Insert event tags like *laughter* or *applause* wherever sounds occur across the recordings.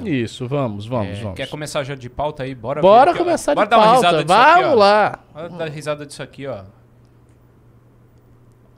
então. Isso, vamos, vamos, é, vamos. Quer começar já de pauta aí? Bora Bora começar ó. de Bora pauta. Dar uma risada disso vamos aqui, lá. Bora dar risada disso aqui, ó.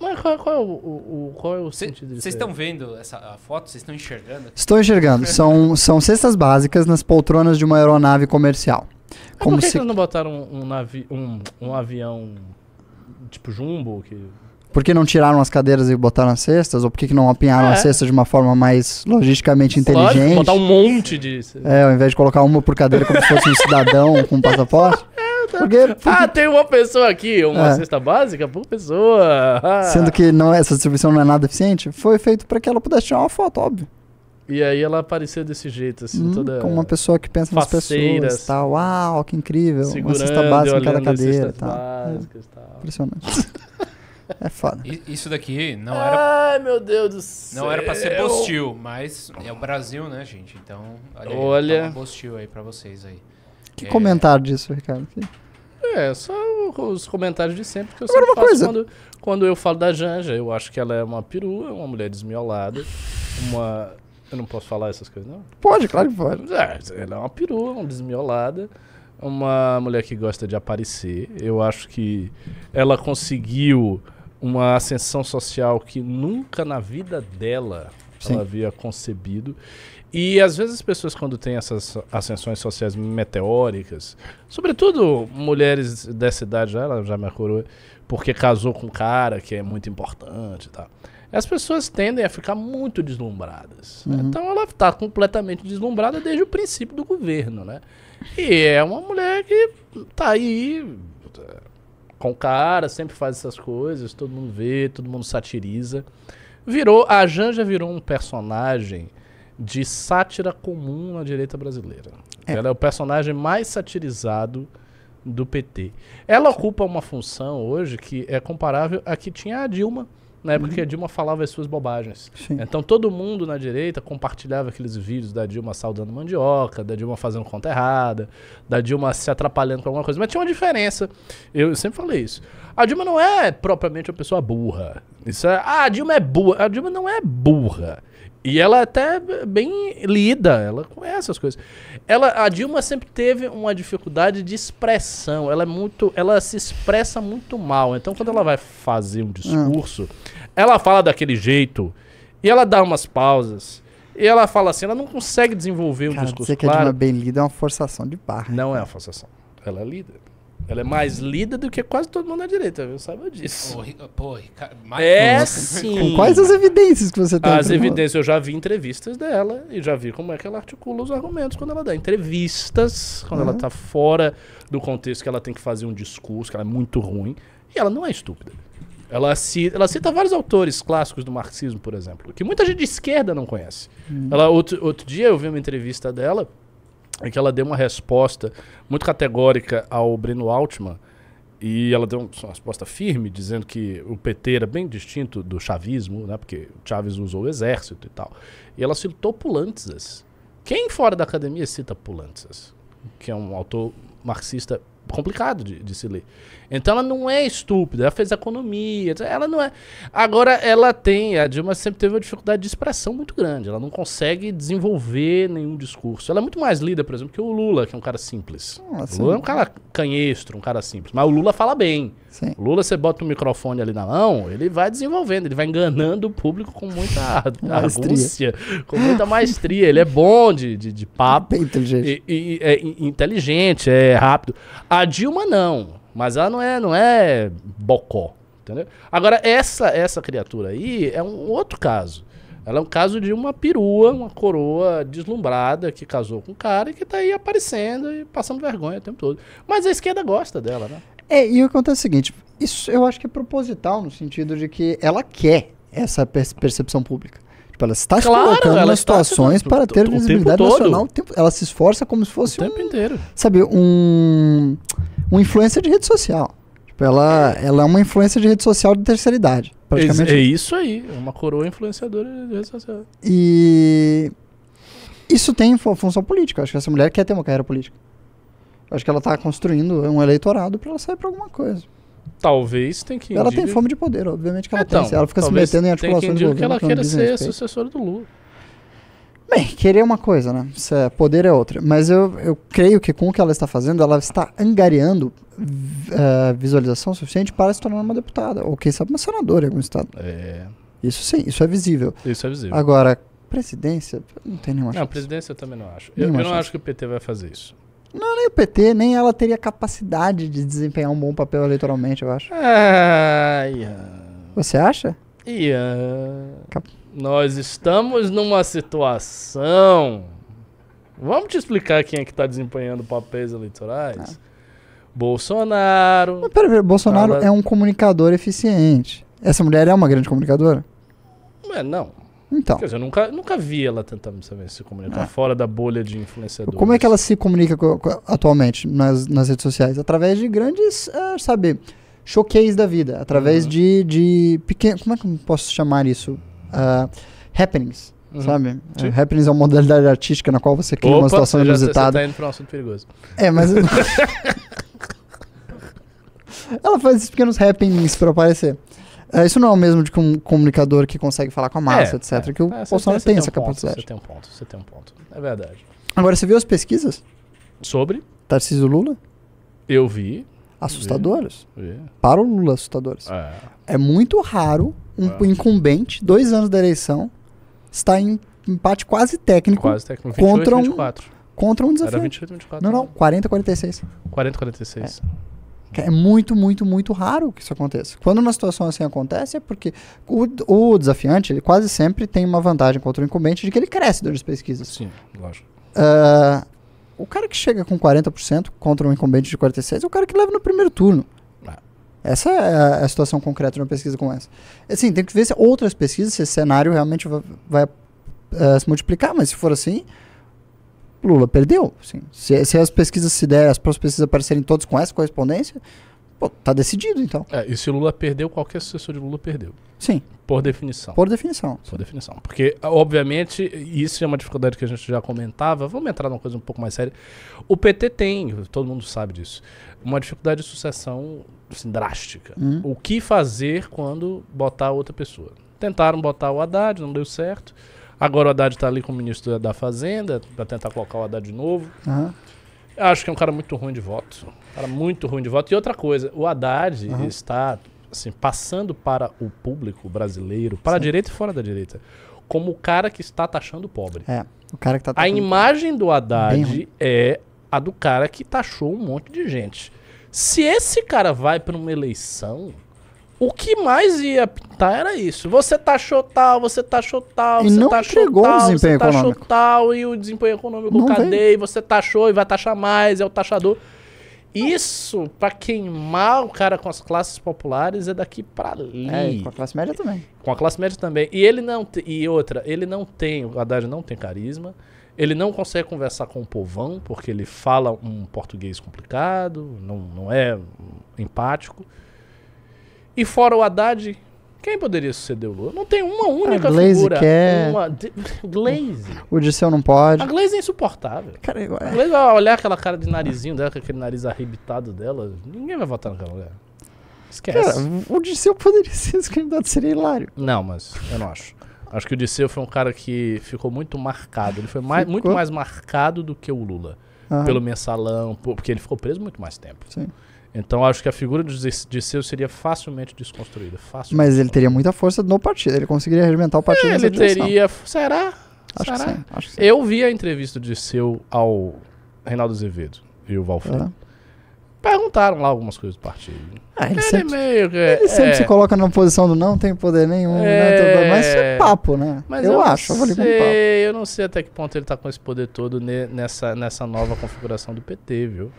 Mas qual, qual, é o, o, qual é o sentido disso? Vocês estão vendo essa foto? Vocês estão enxergando? Estou enxergando. *laughs* são, são cestas básicas nas poltronas de uma aeronave comercial. Como por que, se... eles não botaram um, um, navi um, um avião tipo jumbo que por que não tiraram as cadeiras e botaram as cestas? Ou por que, que não apinharam é. as cestas de uma forma mais logisticamente inteligente? Lógico, botar um monte disso. É, ao invés de colocar uma por cadeira como se fosse um cidadão com um passaporte. *laughs* É, tá. Porque, porque... Ah, tem uma pessoa aqui, uma é. cesta básica por pessoa. Ah. Sendo que não, é, essa distribuição não é nada eficiente, foi feito para que ela pudesse tirar uma foto, óbvio. E aí ela apareceu desse jeito, assim, hum, toda. Como uma pessoa que pensa faceiras, nas pessoas tal. Uau, que incrível. Uma cesta básica em cada cadeira. Tal. Básicas, tal. Impressionante. *laughs* É foda. Isso daqui não era. Ai, meu Deus do céu. Não era pra ser postil, mas é o Brasil, né, gente? Então, olha, olha... Aí, postil aí pra vocês aí. Que é... comentário disso, Ricardo? É, só os comentários de sempre que eu Agora sempre faço quando, quando, eu falo da Janja. Eu acho que ela é uma perua, uma mulher desmiolada, uma... Eu não posso falar essas coisas, não? Pode, claro que pode. É, ela é uma perua, uma desmiolada, uma mulher que gosta de aparecer. Eu acho que ela conseguiu uma ascensão social que nunca na vida dela Sim. ela havia concebido. E às vezes as pessoas, quando têm essas ascensões sociais meteóricas, sobretudo mulheres dessa idade, já, ela já me acordou porque casou com um cara que é muito importante e tá? tal. As pessoas tendem a ficar muito deslumbradas. Uhum. Né? Então ela está completamente deslumbrada desde o princípio do governo, né? E é uma mulher que tá aí com o cara, sempre faz essas coisas, todo mundo vê, todo mundo satiriza. Virou, a Janja virou um personagem de sátira comum na direita brasileira. É. Ela é o personagem mais satirizado do PT. Ela ocupa uma função hoje que é comparável à que tinha a Dilma na época uhum. que a uhum. Dilma falava as suas bobagens. Sim. Então todo mundo na direita compartilhava aqueles vídeos da Dilma saudando mandioca, da Dilma fazendo conta errada, da Dilma se atrapalhando com alguma coisa. Mas tinha uma diferença. Eu, eu sempre falei isso. A Dilma não é propriamente uma pessoa burra. Isso é, ah, a Dilma é burra. A Dilma não é burra. E ela é até bem lida, ela conhece as coisas. Ela, a Dilma sempre teve uma dificuldade de expressão. Ela é muito, ela se expressa muito mal. Então, quando ela vai fazer um discurso, ela fala daquele jeito e ela dá umas pausas. E ela fala assim, ela não consegue desenvolver um Cara, discurso dizer claro. que a Dilma é bem lida é uma forçação de barra. Não é uma forçação. Ela é lida. Ela é mais lida do que quase todo mundo na direita, viu? Saiba disso. Pô, pô Ricardo, mais é sim. Com quais as evidências que você tem? Tá as evidências, eu já vi entrevistas dela e já vi como é que ela articula os argumentos quando ela dá entrevistas, quando uhum. ela tá fora do contexto que ela tem que fazer um discurso, que ela é muito ruim. E ela não é estúpida. Ela cita, ela cita vários autores clássicos do marxismo, por exemplo, que muita gente de esquerda não conhece. Uhum. Ela, outro, outro dia eu vi uma entrevista dela é que ela deu uma resposta muito categórica ao Breno Altman e ela deu uma resposta firme dizendo que o PT era bem distinto do chavismo, né, porque o Chaves usou o exército e tal. E ela citou Pulantzas. Quem fora da academia cita Pulantzas? Que é um autor marxista complicado de, de, se ler. Então ela não é estúpida, ela fez economia, ela não é. Agora ela tem, a Dilma sempre teve uma dificuldade de expressão muito grande, ela não consegue desenvolver nenhum discurso. Ela é muito mais lida, por exemplo, que o Lula, que é um cara simples. Ah, o Lula é um cara canhestro, um cara simples, mas o Lula fala bem. Sim. O Lula você bota o um microfone ali na mão, ele vai desenvolvendo, ele vai enganando o público com muita *laughs* argúcia, com muita maestria, ele é bom de, de, de papo. É e, e, é inteligente, é rápido. A a Dilma não, mas ela não é, não é bocó, entendeu? Agora essa essa criatura aí é um outro caso. Ela é um caso de uma perua, uma coroa deslumbrada que casou com um cara e que tá aí aparecendo e passando vergonha o tempo todo. Mas a esquerda gosta dela, né? É, e o que acontece é o seguinte, isso eu acho que é proposital no sentido de que ela quer essa percepção pública. Tipo, ela está claro, se colocando nas situações para ter visibilidade nacional. ela se esforça como se fosse o tempo um, inteiro. Sabe, um, um influencer de rede social. Tipo, ela, ela é uma influência de rede social de terceira idade. Praticamente. É, é isso aí. É uma coroa influenciadora de rede social. E isso tem função política. Eu acho que essa mulher quer ter uma carreira política. Eu acho que ela está construindo um eleitorado para ela sair para alguma coisa. Talvez tem que. Ela tem fome de poder, obviamente que ela é, então, tem. Se ela fica se metendo em articulações tem governo. que ela queira ser sucessora do Lula. Bem, querer é uma coisa, né? É, poder é outra. Mas eu, eu creio que com o que ela está fazendo, ela está angariando uh, visualização suficiente para se tornar uma deputada. Ou quem sabe uma senadora em algum estado. É. Isso sim, isso é visível. Isso é visível. Agora, presidência, não tem nenhuma não, chance. Não, presidência eu também não acho. Eu, eu, não acho que o PT vai fazer isso. Não, é nem o PT, nem ela teria capacidade de desempenhar um bom papel eleitoralmente, eu acho. É, ah, yeah. Você acha? Ian. Cap... Nós estamos numa situação. Vamos te explicar quem é que está desempenhando papéis eleitorais? Ah. Bolsonaro. Mas, pera, Bolsonaro ela... é um comunicador eficiente. Essa mulher é uma grande comunicadora? É, não. Então. Quer dizer, eu nunca, nunca vi ela tentando saber se comunicar é. fora da bolha de influenciadores. Como é que ela se comunica atualmente nas, nas redes sociais? Através de grandes, uh, sabe, choqueis da vida. Através uhum. de, de pequenos. Como é que eu posso chamar isso? Uh, happenings. Uhum. Sabe? Uh, happenings é uma modalidade artística na qual você cria Opa, uma situação inusitada. Você tá indo pra um assunto perigoso. É, mas. *laughs* ela faz esses pequenos happenings pra aparecer. É, isso não é o mesmo de um comunicador que consegue falar com a massa, é, etc. É, que o é, Bolsonaro tem, tem essa um capacidade. É ponto, você tem um ponto, você tem um ponto. É verdade. Agora, você viu as pesquisas? Sobre? Tarcísio Lula? Eu vi. Assustadoras. Para o Lula, assustadoras. É. é, muito raro um incumbente, dois anos da eleição, estar em empate quase técnico, quase técnico. 28, contra um 24. contra um desafio. Era 28, 24. Não, não, 40 46. 40 46. É. É muito, muito, muito raro que isso aconteça. Quando uma situação assim acontece, é porque o, o desafiante, ele quase sempre tem uma vantagem contra o incumbente de que ele cresce durante as pesquisas. Sim, lógico. Uh, o cara que chega com 40% contra um incumbente de 46% é o cara que leva no primeiro turno. É. Essa é a situação concreta de uma pesquisa como essa. Assim, tem que ver se outras pesquisas, se esse cenário realmente vai, vai uh, eh, se multiplicar, mas se for assim, Lula perdeu. Assim. Se, se, as pesquisas se der, as próximas pesquisas aparecerem todas com essa correspondência, pô, tá decidido então. É, e se Lula perdeu, qualquer sucessor de Lula perdeu. Sim. Por definição. Por definição. Por definição. Porque, obviamente, isso é uma dificuldade que a gente já comentava. Vamos entrar numa coisa um pouco mais séria. O PT tem, todo mundo sabe disso, uma dificuldade de sucessão assim, drástica. Hum. O que fazer quando botar outra pessoa? Tentaram botar o Haddad, não deu certo. Agora o Haddad está ali com o ministro da Fazenda, para tentar colocar o Haddad de novo. Uhum. Acho que é um cara muito ruim de voto. Um cara muito ruim de voto. E outra coisa, o Haddad uhum. está assim, passando para o público brasileiro, para Sim. a direita e fora da direita, como o cara que está taxando o pobre. É, o cara que está A imagem do Haddad é a do cara que taxou um monte de gente. Se esse cara vai para uma eleição, o que mais ia pintar era isso. Você taxou tal, você taxou tal, você não taxou tal, o desempenho você taxou tal, e o desempenho econômico não cadê, e você taxou e vai taxar mais, é o taxador. Isso, para queimar o cara com as classes populares, é daqui para é, ali. É, com a classe média também. Com a classe média também. E ele não te, e outra, ele não tem, o Haddad não tem carisma, ele não consegue conversar com o povão, porque ele fala um português complicado, não, não é empático. E fora o Haddad, quem poderia suceder o Lula? Não tem uma única a Glaze figura. Quer... Uma... *laughs* Glaze. O Disseu não pode. A Glaze é insuportável. Cara, igual A Glaze, vai olhar aquela cara de narizinho dela, com aquele nariz arrebitado dela, ninguém vai votar naquela mulher. Esquece. Cara, o Disseu poderia *laughs* ser esse candidato, seria hilário. Não, mas eu não acho. Acho que o Disseu foi um cara que ficou muito marcado. Ele foi mais, muito mais marcado do que o Lula. Aham. Pelo mensalão, porque ele ficou preso muito mais tempo. Sim. Então acho que a figura de Disseu seria facilmente desconstruída. Facilmente Mas ele teria muita força no partido, ele conseguiria regimentar o partido é, Ele teria. Será? Acho será? Que sim, acho que sim. Eu vi a entrevista de Disseu ao Reinaldo Azevedo e o Valfredo. Perguntaram lá algumas coisas do partido. Ah, ele, ele sempre, meio que, ele sempre é, se coloca na posição do não tem poder nenhum, é, né, mas isso é, é papo, né? Mas eu, eu acho, eu, eu não sei até que ponto ele está com esse poder todo ne, nessa, nessa nova configuração do PT, viu?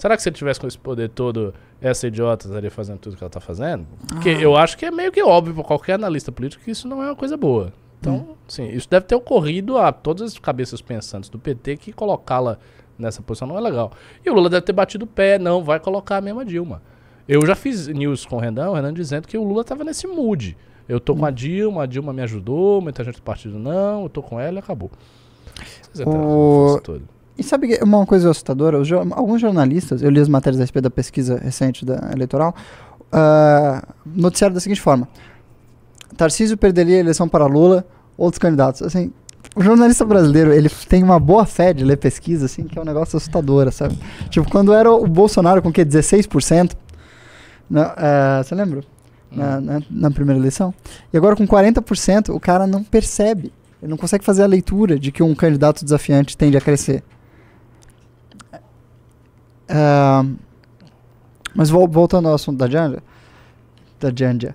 Será que se ele tivesse com esse poder todo, essa idiota estaria fazendo tudo que ela está fazendo? Porque ah. eu acho que é meio que óbvio para qualquer analista político que isso não é uma coisa boa. Então, hum. sim, isso deve ter ocorrido a todas as cabeças pensantes do PT que colocá-la nessa posição não é legal. E o Lula deve ter batido o pé, não, vai colocar a mesma Dilma. Eu já fiz news com o Renan, o Renan dizendo que o Lula estava nesse mood. Eu tô com a hum. Dilma, a Dilma me ajudou, muita gente do partido não, eu tô com ela e acabou. O... E sabe uma coisa assustadora? Jo alguns jornalistas, eu li as matérias a respeito da pesquisa recente da eleitoral, uh, noticiaram da seguinte forma: Tarcísio perderia a eleição para Lula, outros candidatos. Assim, o jornalista brasileiro, ele tem uma boa fé de ler pesquisa, assim, que é um negócio assustador, sabe? tipo, quando era o Bolsonaro com o que 16%, na, uh, você lembra? Na, hum. na, na, primeira eleição. E agora com 40%, o cara não percebe. Ele não consegue fazer a leitura de que um candidato desafiante tende a crescer. Uh, mas voltando ao assunto da Janja, da Janja,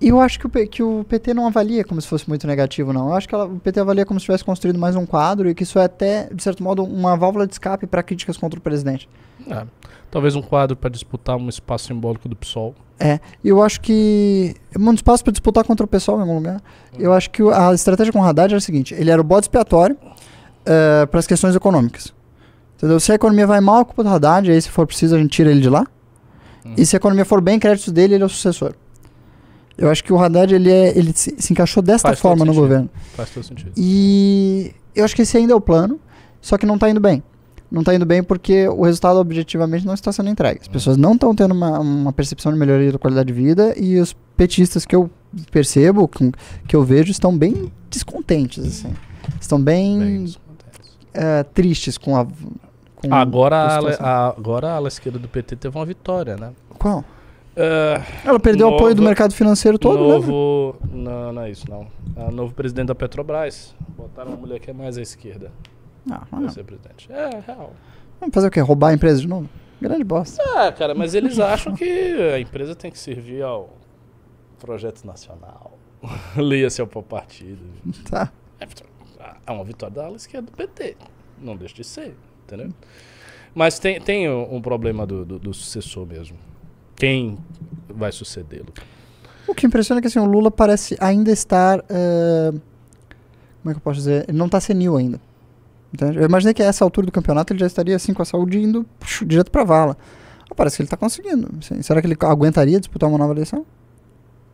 eu acho que o, que o, PT não avalia como se fosse muito negativo, não. Eu acho que ela, o PT avalia como se tivesse construído mais um quadro e que isso é até, de certo modo, uma válvula de escape para críticas contra o presidente. É, talvez um quadro para disputar um espaço simbólico do PSOL. É, eu acho que. Um espaço para disputar contra o PSOL em algum lugar. Hum. Eu acho que a estratégia com o Haddad era a seguinte: ele era o bode expiatório uh, eh, para as questões econômicas. Entendeu? Se a economia vai mal, a culpa é do Haddad, aí se for preciso a gente tira ele de lá. Uhum. E se a economia for bem, créditos dele, ele é o sucessor. Eu acho que o Haddad ele, é, ele se, se encaixou desta Faz forma no sentido. governo. Faz todo sentido. E eu acho que esse ainda é o plano, só que não está indo bem. Não está indo bem porque o resultado objetivamente não está sendo entregue. As uhum. pessoas não estão tendo uma, uma, percepção de melhoria da qualidade de vida e os petistas que eu percebo, que, que eu vejo, estão bem descontentes. Assim. Estão bem, bem descontentes. Uh, tristes com a com agora, a, a, agora a ala esquerda do PT teve uma vitória, né? Qual? Uh, Ela perdeu o apoio do mercado financeiro todo, né? novo, né? Não, não é isso, não. A ah, novo presidente da Petrobras. Botaram uma mulher que é mais à esquerda. Ah, não, ser presidente. É, é, real. Vamos fazer o quê? Roubar a empresa de novo? Grande bosta. Ah, cara, mas eles acham que a empresa tem que servir ao projeto nacional. *laughs* leia seu ao partido. Tá. É, é uma vitória da ala esquerda do PT. Não deixa de ser. Entendeu? Mas tem, tem um problema do, do, do sucessor mesmo. Quem vai sucedê-lo? O que impressiona é que assim, o Lula parece ainda estar. Uh, como é que eu posso dizer? Ele não está senil ainda. Entende? Eu imaginei que a essa altura do campeonato ele já estaria assim com a saúde indo direto para a vala. Ah, parece que ele está conseguindo. Assim, será que ele aguentaria disputar uma nova eleição?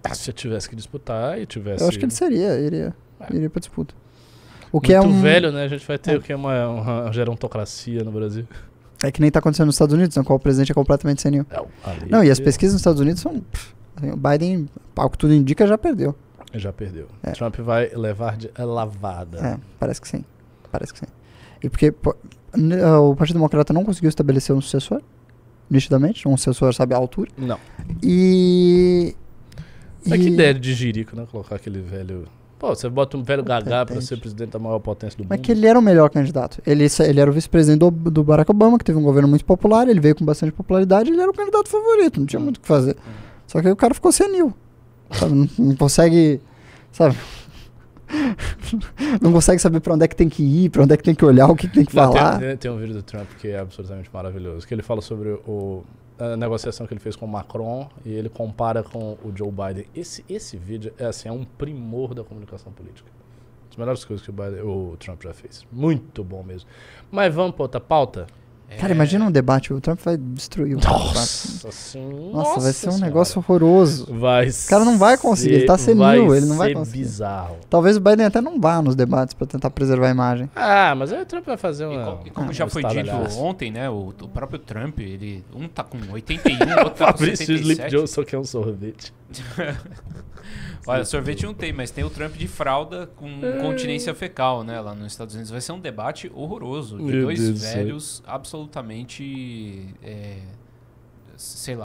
Ah, se eu tivesse que disputar e tivesse. Eu acho que ele seria, iria, é. iria para disputa. O que é Muito é um... velho, né? A gente vai ter o que é uma, uma gerontocracia no Brasil. É que nem está acontecendo nos Estados Unidos, no né? qual o presidente é completamente senil. Não, é, não e as pesquisas nos Estados Unidos são. Pff, assim, o Biden, ao que tudo indica, já perdeu. Já perdeu. É. Trump vai levar de lavada. É, parece que sim. Parece que sim. E porque pô, ah, o Partido Democrata não conseguiu estabelecer um sucessor, nitidamente, um sucessor, sabe, à altura. Não. E. Mas é e... que ideia de jirico, né? Colocar aquele velho Pô, você bota um velho é gagá para ser presidente da maior potência do mundo. Mas que ele era o melhor candidato. Ele, ele era o vice-presidente do, do, Barack Obama, que teve um governo muito popular, ele veio com bastante popularidade, ele era o candidato favorito, não tinha muito o que fazer. Só que aí o cara ficou senil. Sabe? Não, não consegue. Sabe? *laughs* não consegue saber para onde é que tem que ir, para onde é que tem que olhar, o que tem que não, falar. Tem, tem, um vídeo do Trump que é absolutamente maravilhoso, que ele fala sobre o, a negociação que ele fez com o Macron e ele compara com o Joe Biden. Esse, esse vídeo é, assim, é um primor da comunicação política. As melhores coisas que o, Biden, o Trump já fez. Muito bom mesmo. Mas vamos para outra pauta? É. Cara, imagina um debate, o Trump vai destruir o Nossa, Nossa, vai ser um negócio horroroso. Vai o cara não vai conseguir, ser, ele tá senil, ele não vai conseguir. bizarro. Talvez o Biden até não vá nos debates para tentar preservar a imagem. Ah, mas aí o Trump vai fazer uma... E como, e como ah, já foi dito aliás. ontem, né, o, o, próprio Trump, ele um tá com 81, outro tá com 77. Fabrício Slip só quer um sorvete. *laughs* Olha, sorvete não tem, mas tem o Trump de fralda com continência fecal, né? Lá nos Estados Unidos. Vai ser um debate horroroso de Meu dois Deus velhos absolutamente. É, sei lá.